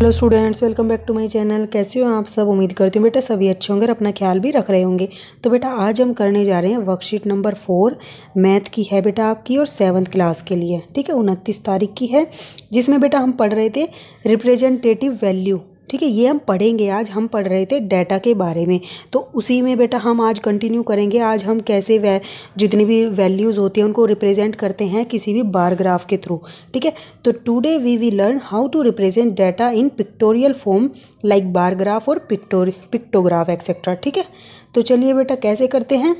hello students welcome back to my channel कैसे हो आप सब उम्मीद करती हूँ बेटा सभी अच्छे होंगे और अपना ख्याल भी रख रहे होंगे तो बेटा आज हम करने जा रहे हैं वर्कशीट नंबर फोर मैथ की है बेटा आपकी और सेवन्थ क्लास के लिए ठीक है उनतीस तारीख की है जिसमें बेटा हम पढ़ रहे थे रिप्रेजेंटेटिव वैल्यू ठीक है ये हम पढ़ेंगे आज हम पढ़ रहे थे डाटा के बारे में तो उसी में बेटा हम आज कंटिन्यू करेंगे आज हम कैसे वै जितनी भी वैल्यूज़ होती हैं उनको रिप्रेजेंट करते हैं किसी भी बार ग्राफ के थ्रू ठीक है तो today we we learn how to represent data in pictorial form like bar graph और पिक्टोर पिक्टोग्राफ एक्सेट्रा ठीक है तो चलिए बेटा कैसे करते हैं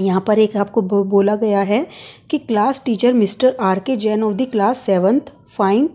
यहाँ पर एक आपको बोला गया है कि class teacher Mister R K Jain of the class seventh find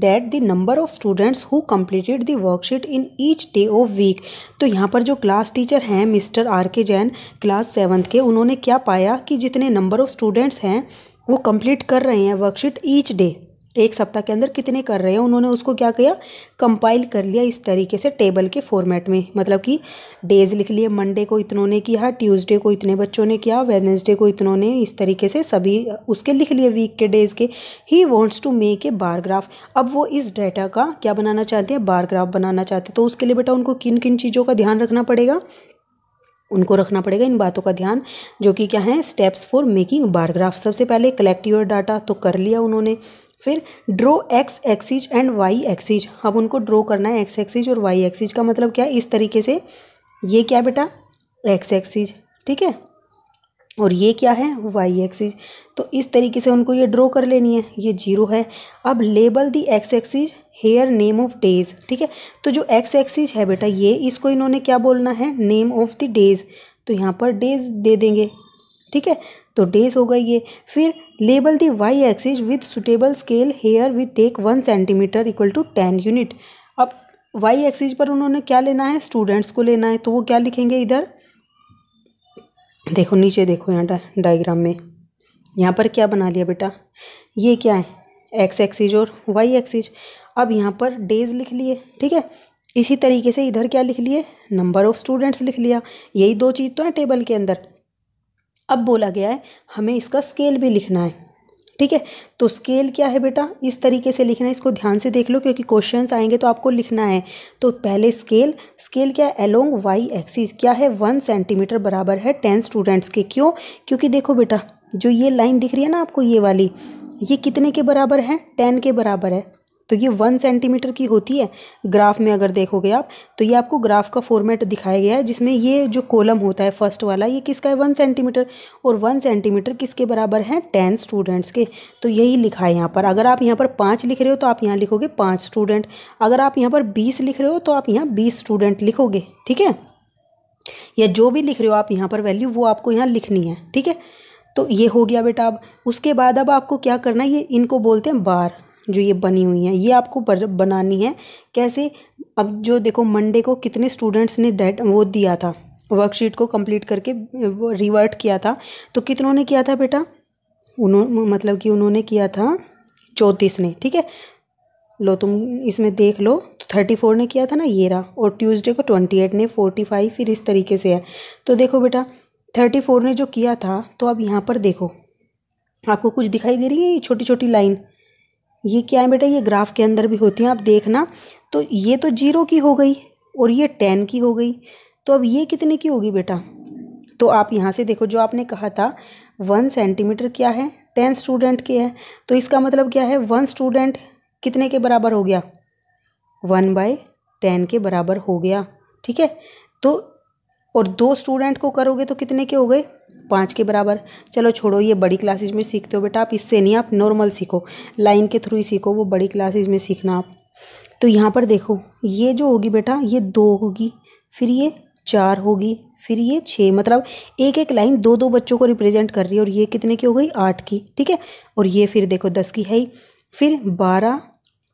that the number of students who completed the worksheet in each day of week तो यहाँ पर जो क्लास टीचर हैं Mister R K Jain class seventh के उन्होंने क्या पाया कि जितने नंबर ऑफ स्टूडेंट्स हैं वो कम्प्लीट कर रहे हैं वर्कशीट ईच डे एक सप्ताह के अंदर कितने कर रहे हैं उन्होंने उसको क्या किया कंपाइल कर लिया इस तरीके से टेबल के फॉर्मेट में मतलब कि डेज़ लिख लिए मंडे को इतनों ने किया ट्यूसडे को इतने बच्चों ने किया वेनसडे को इतनों ने इस तरीके से सभी उसके लिख लिए वीक के डेज़ के ही wants to make a bar graph अब वो इस डाटा का क्या बनाना चाहते हैं बारग्राफ बनाना चाहते हैं तो उसके लिए बेटा उनको किन किन चीज़ों का ध्यान रखना पड़ेगा उनको रखना पड़ेगा इन बातों का ध्यान जो कि क्या है स्टेप्स फॉर मेकिंग बारग्राफ सबसे पहले कलेक्ट योर डाटा तो कर लिया उन्होंने फिर draw X axis and Y axis अब उनको ड्रो करना है एक्स एक्सिज और वाई एक्सिज का मतलब क्या है इस तरीके से ये क्या बेटा एक्स एक्सिज ठीक है और ये क्या है वाई एक्सिज तो इस तरीके से उनको ये ड्रॉ कर लेनी है ये जीरो है अब label the X axis here name of days ठीक है तो जो एक्स एक्सिज है बेटा ये इसको इन्होंने क्या बोलना है नेम ऑफ द डेज तो यहाँ पर डेज दे देंगे ठीक है तो डेज हो गई ये फिर label the Y axis with suitable scale here we take one centimetre equal to ten unit अब वाई एक्सिस पर उन्होंने क्या लेना है स्टूडेंट्स को लेना है तो वो क्या लिखेंगे इधर देखो नीचे देखो यहाँ डा, डाइग्राम में यहाँ पर क्या बना लिया बेटा ये क्या है एक्स एक्सिस और वाई एक्सिस अब यहाँ पर डेज लिख लिए ठीक है इसी तरीके से इधर क्या लिख लिए नंबर ऑफ़ स्टूडेंट्स लिख लिया यही दो चीज़ तो है टेबल के अंदर अब बोला गया है हमें इसका स्केल भी लिखना है ठीक है तो स्केल क्या है बेटा इस तरीके से लिखना है इसको ध्यान से देख लो क्योंकि क्वेश्चंस आएंगे तो आपको लिखना है तो पहले स्केल स्केल क्या है एलोंग वाई एक्सिस क्या है वन सेंटीमीटर बराबर है टेन स्टूडेंट्स के क्यों क्योंकि देखो बेटा जो ये लाइन दिख रही है ना आपको ये वाली ये कितने के बराबर है टेन के बराबर है तो ये वन सेंटीमीटर की होती है ग्राफ में अगर देखोगे आप तो ये आपको ग्राफ का फॉर्मेट दिखाया गया है जिसमें ये जो कॉलम होता है फर्स्ट वाला ये किसका है वन सेंटीमीटर और वन सेंटीमीटर किसके बराबर है टेन स्टूडेंट्स के तो यही लिखा है यहाँ पर अगर आप यहाँ पर पाँच लिख रहे हो तो आप यहाँ लिखोगे पाँच स्टूडेंट अगर आप यहाँ पर बीस लिख रहे हो तो आप यहाँ बीस स्टूडेंट लिखोगे ठीक है या जो भी लिख रहे हो आप यहाँ पर वैल्यू वो आपको यहाँ लिखनी है ठीक है तो ये हो गया बेटा अब उसके बाद अब आपको क्या करना है ये इनको बोलते हैं बार जो ये बनी हुई हैं ये आपको बनानी है कैसे अब जो देखो मंडे को कितने स्टूडेंट्स ने डेट वो दिया था वर्कशीट को कंप्लीट करके रिवर्ट किया था तो कितनों ने किया था बेटा उन्होंने मतलब कि उन्होंने किया था चौंतीस ने ठीक है लो तुम इसमें देख लो तो थर्टी फोर ने किया था ना ये रहा और ट्यूसडे को ट्वेंटी एट ने फोर्टी फाइव फिर इस तरीके से है तो देखो बेटा थर्टी फोर ने जो किया था तो अब यहाँ पर देखो आपको कुछ दिखाई दे रही है ये छोटी छोटी लाइन ये क्या है बेटा ये ग्राफ के अंदर भी होती हैं आप देखना तो ये तो जीरो की हो गई और ये टेन की हो गई तो अब ये कितने की होगी बेटा तो आप यहाँ से देखो जो आपने कहा था वन सेंटीमीटर क्या है टेन स्टूडेंट के हैं तो इसका मतलब क्या है वन स्टूडेंट कितने के बराबर हो गया वन बाय टेन के बराबर हो गया ठीक है तो और दो स्टूडेंट को करोगे तो कितने के हो गए पाँच के बराबर चलो छोड़ो ये बड़ी क्लासेज में सीखते हो बेटा आप इससे नहीं आप नॉर्मल सीखो लाइन के थ्रू ही सीखो वो बड़ी क्लासेज में सीखना आप तो यहाँ पर देखो ये जो होगी बेटा ये दो होगी फिर ये चार होगी फिर ये छः मतलब एक एक लाइन दो दो बच्चों को रिप्रेजेंट कर रही है और ये कितने की हो गई आठ की ठीक है और ये फिर देखो दस की है ही फिर बारह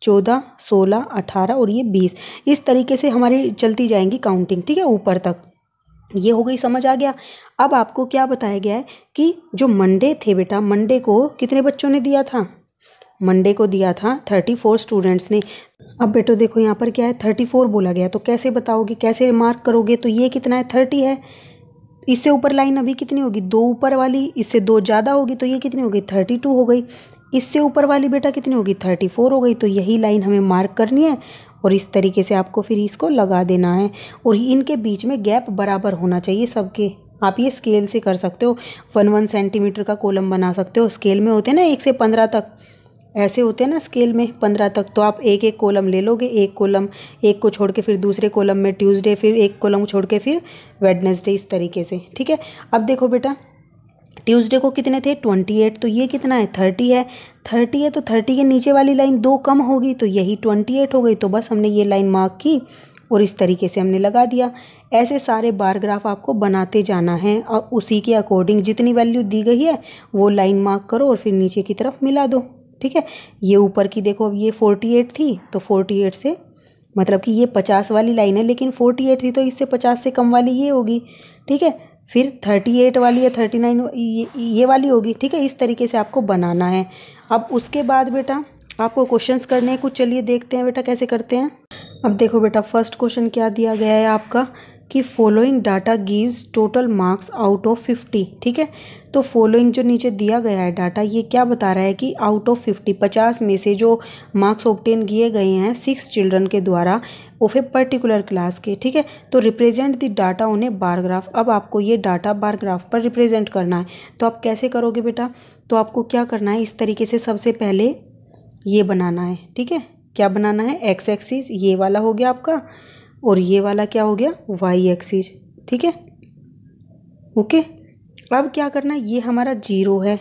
चौदह सोलह अठारह और ये बीस इस तरीके से हमारी चलती जाएंगी काउंटिंग ठीक है ऊपर तक ये हो गई समझ आ गया अब आपको क्या बताया गया है कि जो मंडे थे बेटा मंडे को कितने बच्चों ने दिया था मंडे को दिया था थर्टी फोर स्टूडेंट्स ने अब बेटो देखो यहाँ पर क्या है थर्टी फोर बोला गया तो कैसे बताओगे कैसे मार्क करोगे तो ये कितना है थर्टी है इससे ऊपर लाइन अभी कितनी होगी दो ऊपर वाली इससे दो ज़्यादा होगी तो ये कितनी होगी थर्टी टू हो गई इससे ऊपर वाली बेटा कितनी होगी थर्टी फोर हो गई तो यही लाइन हमें मार्क करनी है और इस तरीके से आपको फिर इसको लगा देना है और इनके बीच में गैप बराबर होना चाहिए सबके आप ये स्केल से कर सकते हो वन वन सेंटीमीटर का कॉलम बना सकते हो स्केल में होते हैं ना एक से पंद्रह तक ऐसे होते हैं ना स्केल में पंद्रह तक तो आप एक एक कॉलम ले लोगे एक कॉलम एक को छोड़ के फिर दूसरे कॉलम में ट्यूसडे फिर एक कॉलम छोड़ के फिर वेडनेसडे इस तरीके से ठीक है अब देखो बेटा ट्यूसडे को कितने थे ट्वेंटी एट तो ये कितना है थर्टी है थर्टी है तो थर्टी के नीचे वाली लाइन दो कम होगी तो यही ट्वेंटी एट हो गई तो बस हमने ये लाइन मार्क की और इस तरीके से हमने लगा दिया ऐसे सारे बार ग्राफ आपको बनाते जाना है और उसी के अकॉर्डिंग जितनी वैल्यू दी गई है वो लाइन मार्क करो और फिर नीचे की तरफ मिला दो ठीक है ये ऊपर की देखो अब ये फोर्टी एट थी तो फोर्टी एट से मतलब कि ये पचास वाली लाइन है लेकिन फोर्टी एट थी तो इससे पचास से कम वाली ये होगी ठीक है फिर थर्टी एट वाली या थर्टी नाइन ये ये वाली होगी ठीक है इस तरीके से आपको बनाना है अब उसके बाद बेटा आपको क्वेश्चंस करने हैं कुछ चलिए देखते हैं बेटा कैसे करते हैं अब देखो बेटा फर्स्ट क्वेश्चन क्या दिया गया है आपका कि following data gives total marks out of fifty ठीक है तो फॉलोइंग जो नीचे दिया गया है डाटा ये क्या बता रहा है कि आउट ऑफ फिफ्टी पचास में से जो मार्क्स ऑप्टेन किए गए हैं सिक्स चिल्ड्रन के द्वारा ऑफ ए पर्टिकुलर क्लास के ठीक है तो रिप्रेजेंट द डाटा उन्हें बारग्राफ अब आपको ये डाटा बारग्राफ पर रिप्रेजेंट करना है तो आप कैसे करोगे बेटा तो आपको क्या करना है इस तरीके से सबसे पहले ये बनाना है ठीक है क्या बनाना है एक्स एक्सिस ये वाला हो गया आपका और ये वाला क्या हो गया वाई एक्सिस ठीक है ओके अब क्या करना है ये हमारा जीरो है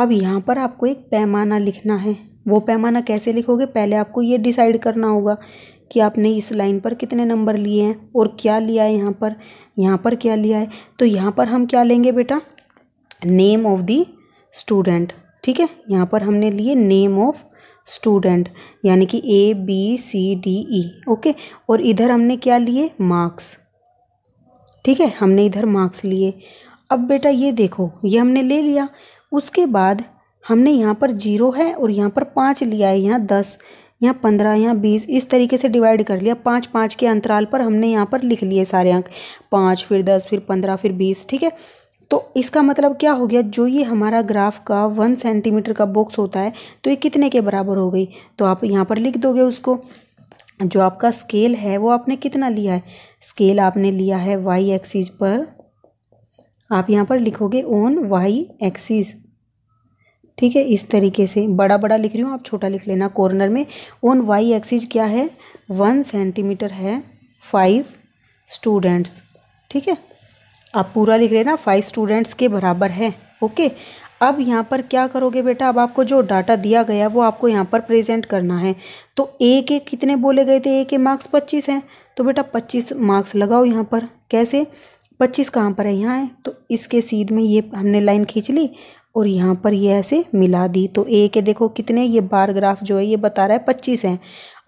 अब यहाँ पर आपको एक पैमाना लिखना है वो पैमाना कैसे लिखोगे पहले आपको ये डिसाइड करना होगा कि आपने इस लाइन पर कितने नंबर लिए हैं और क्या लिया है यहाँ पर यहाँ पर क्या लिया है तो यहाँ पर हम क्या लेंगे बेटा नेम ऑफ़ दी स्टूडेंट ठीक है यहाँ पर हमने लिए नेम ऑफ़ स्टूडेंट यानी कि A B C D E okay और इधर हमने क्या लिए मार्क्स ठीक है हमने इधर मार्क्स लिए अब बेटा ये देखो ये हमने ले लिया उसके बाद हमने यहाँ पर जीरो है और यहाँ पर पाँच लिया है यहाँ दस यहाँ पंद्रह यहाँ बीस इस तरीके से डिवाइड कर लिया पाँच पाँच के अंतराल पर हमने यहाँ पर लिख लिए सारे अंक पाँच फिर दस फिर पंद्रह फिर बीस ठीक है तो इसका मतलब क्या हो गया जो ये हमारा ग्राफ का वन सेंटीमीटर का बॉक्स होता है तो ये कितने के बराबर हो गई तो आप यहाँ पर लिख दोगे उसको जो आपका स्केल है वो आपने कितना लिया है स्केल आपने लिया है वाई एक्सिस पर आप यहाँ पर लिखोगे ओन वाई एक्सिस ठीक है इस तरीके से बड़ा बड़ा लिख रही हूँ आप छोटा लिख लेना कॉर्नर में ओन वाई एक्सिस क्या है वन सेंटीमीटर है फाइव स्टूडेंट्स ठीक है आप पूरा लिख लेना फाइव स्टूडेंट्स के बराबर है ओके अब यहाँ पर क्या करोगे बेटा अब आपको जो डाटा दिया गया वो आपको यहाँ पर प्रेजेंट करना है तो ए के कितने बोले गए थे ए के मार्क्स पच्चीस हैं तो बेटा पच्चीस मार्क्स लगाओ यहाँ पर कैसे पच्चीस कहाँ पर है यहाँ है तो इसके सीध में ये हमने लाइन खींच ली और यहाँ पर ये ऐसे मिला दी तो ए के देखो कितने ये बार ग्राफ जो है ये बता रहा है पच्चीस हैं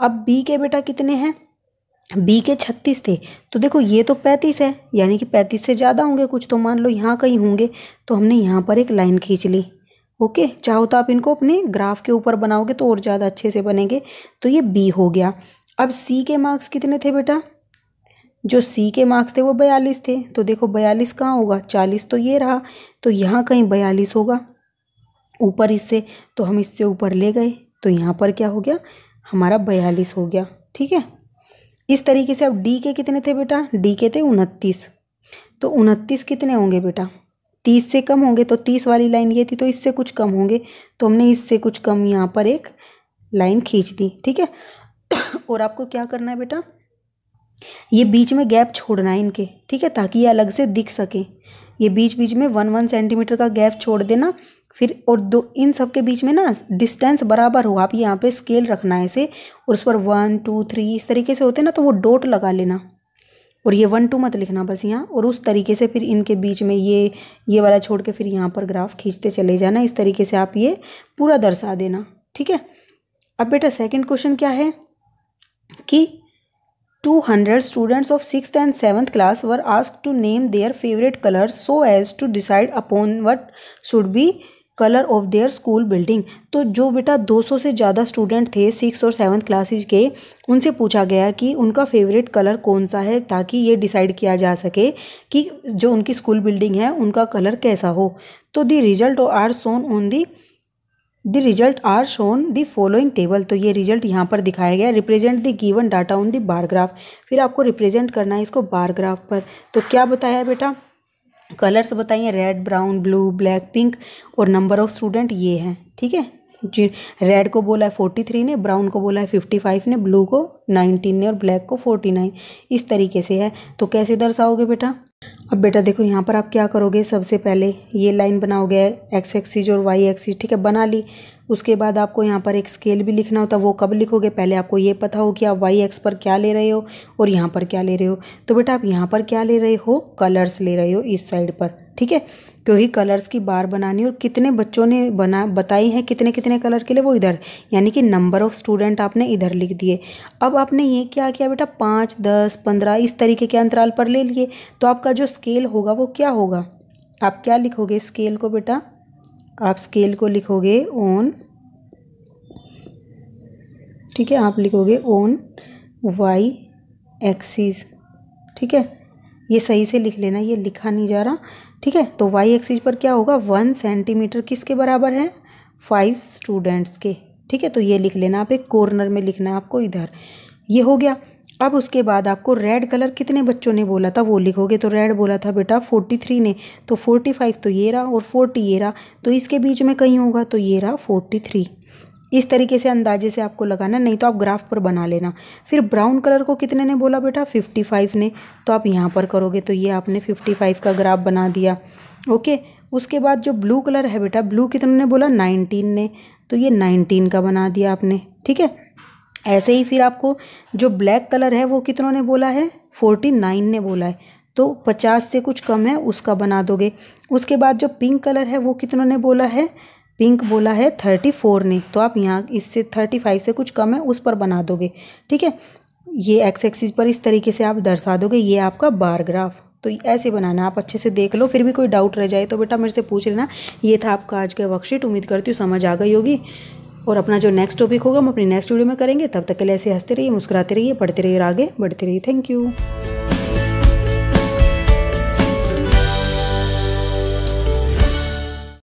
अब बी के बेटा कितने हैं बी के छत्तीस थे तो देखो ये तो पैंतीस है यानी कि पैंतीस से ज़्यादा होंगे कुछ तो मान लो यहाँ कहीं होंगे तो हमने यहाँ पर एक लाइन खींच ली ओके चाहो तो आप इनको अपने ग्राफ के ऊपर बनाओगे तो और ज़्यादा अच्छे से बनेंगे तो ये बी हो गया अब सी के मार्क्स कितने थे बेटा जो सी के मार्क्स थे वो बयालीस थे तो देखो बयालीस कहाँ होगा चालीस तो ये रहा तो यहाँ कहीं बयालीस होगा ऊपर इससे तो हम इससे ऊपर ले गए तो यहाँ पर क्या हो गया हमारा बयालीस हो गया ठीक है इस तरीके से अब डी के कितने थे बेटा डी के थे उनतीस तो उनतीस कितने होंगे बेटा तीस से कम होंगे तो तीस वाली लाइन ये थी तो इससे कुछ कम होंगे तो हमने इससे कुछ कम यहाँ पर एक लाइन खींच दी ठीक है और आपको क्या करना है बेटा ये बीच में गैप छोड़ना है इनके ठीक है ताकि ये अलग से दिख सके ये बीच बीच में वन वन सेंटीमीटर का गैप छोड़ देना फिर और दो इन सब के बीच में ना डिस्टेंस बराबर हो आप यहाँ पे स्केल रखना है इसे और उस पर वन टू थ्री इस तरीके से होते हैं ना तो वो डॉट लगा लेना और ये वन टू मत लिखना बस यहाँ और उस तरीके से फिर इनके बीच में ये ये वाला छोड़ के फिर यहाँ पर ग्राफ खींचते चले जाना इस तरीके से आप ये पूरा दर्शा देना ठीक है अब बेटा सेकेंड क्वेश्चन क्या है कि two hundred students of six and seventh class were ask to name their favourite colour so as to decide upon what should be colour of their school building तो जो बेटा 200 से ज़्यादा स्टूडेंट थे six और सेवन्थ क्लासेज के उनसे पूछा गया कि उनका फेवरेट कलर कौन सा है ताकि ये डिसाइड किया जा सके कि जो उनकी स्कूल बिल्डिंग है उनका कलर कैसा हो तो the result are shown on the the result are shown the following table तो ये रिजल्ट यहाँ पर दिखाया गया represent the given data on the bar graph फिर आपको रिप्रेजेंट करना है इसको बारग्राफ पर तो क्या बताया बेटा कलर्स बताइए red brown blue black pink और नंबर ऑफ स्टूडेंट ये हैं ठीक है जी रेड को बोला है फोर्टी थ्री ने ब्राउन को बोला है फिफ्टी फाइव ने ब्लू को नाइनटीन ने और ब्लैक को फोर्टी नाइन इस तरीके से है तो कैसे दर्शाओगे बेटा अब बेटा देखो यहाँ पर आप क्या करोगे सबसे पहले ये लाइन बनाओगे एक्स एक्सिस और वाई एक्सिस ठीक है बना ली उसके बाद आपको यहाँ पर एक स्केल भी लिखना होता है वो कब लिखोगे पहले आपको ये पता हो कि आप वाई एक्स पर क्या ले रहे हो और यहाँ पर क्या ले रहे हो तो बेटा आप यहाँ पर क्या ले रहे हो कलर्स ले रहे हो इस साइड पर ठीक है क्योंकि कलर्स की बार बनानी और कितने बच्चों ने बना बताई है कितने कितने कलर के लिए वो इधर यानी कि नंबर ऑफ़ स्टूडेंट आपने इधर लिख दिए अब आपने ये क्या किया बेटा पाँच दस पंद्रह इस तरीके के अंतराल पर ले लिए तो आपका जो स्केल होगा वो क्या होगा आप क्या लिखोगे स्केल को बेटा आप स्केल को लिखोगे ओन ठीक है आप लिखोगे ओन वाई एक्सिस ठीक है ये सही से लिख लेना ये लिखा नहीं जा रहा ठीक है तो वाई एक्सिस पर क्या होगा वन सेंटीमीटर किसके बराबर है फाइव स्टूडेंट्स के ठीक है तो ये लिख लेना आप एक कॉर्नर में लिखना है आपको इधर ये हो गया अब उसके बाद आपको रेड कलर कितने बच्चों ने बोला था वो लिखोगे तो रेड बोला था बेटा फोर्टी थ्री ने तो फोर्टी फाइव तो ये रहा और फोर्टी ये रहा तो इसके बीच में कहीं होगा तो ये रहा फोर्टी थ्री इस तरीके से अंदाजे से आपको लगाना नहीं तो आप ग्राफ पर बना लेना फिर ब्राउन कलर को कितने ने बोला बेटा फिफ्टी फाइव ने तो आप यहाँ पर करोगे तो ये आपने फिफ्टी फाइव का ग्राफ बना दिया ओके उसके बाद जो ब्लू कलर है बेटा ब्लू कितने ने बोला नाइनटीन ने तो ये नाइनटीन का बना दिया आपने ठीक है ऐसे ही फिर आपको जो ब्लैक कलर है वो कितनों ने बोला है फोर्टी नाइन ने बोला है तो पचास से कुछ कम है उसका बना दोगे उसके बाद जो पिंक कलर है वो कितनों ने बोला है पिंक बोला है थर्टी फोर ने तो आप यहाँ इससे थर्टी फाइव से कुछ कम है उस पर बना दोगे ठीक है ये एक्स एक्सिस पर इस तरीके से आप दर्शा दोगे ये आपका बार ग्राफ तो ऐसे बनाना आप अच्छे से देख लो फिर भी कोई डाउट रह जाए तो बेटा मेरे से पूछ लेना ये था आपका आज का वर्कशीट उम्मीद करती हूँ समझ आ गई होगी और अपना जो नेक्स्ट टॉपिक होगा हम अपनी नेक्स्ट वीडियो में करेंगे तब तक के लिए ऐसे हंसते रहिए मुस्कुराते रहिए पढ़ते रहिए आगे बढ़ते रहिए थैंक यू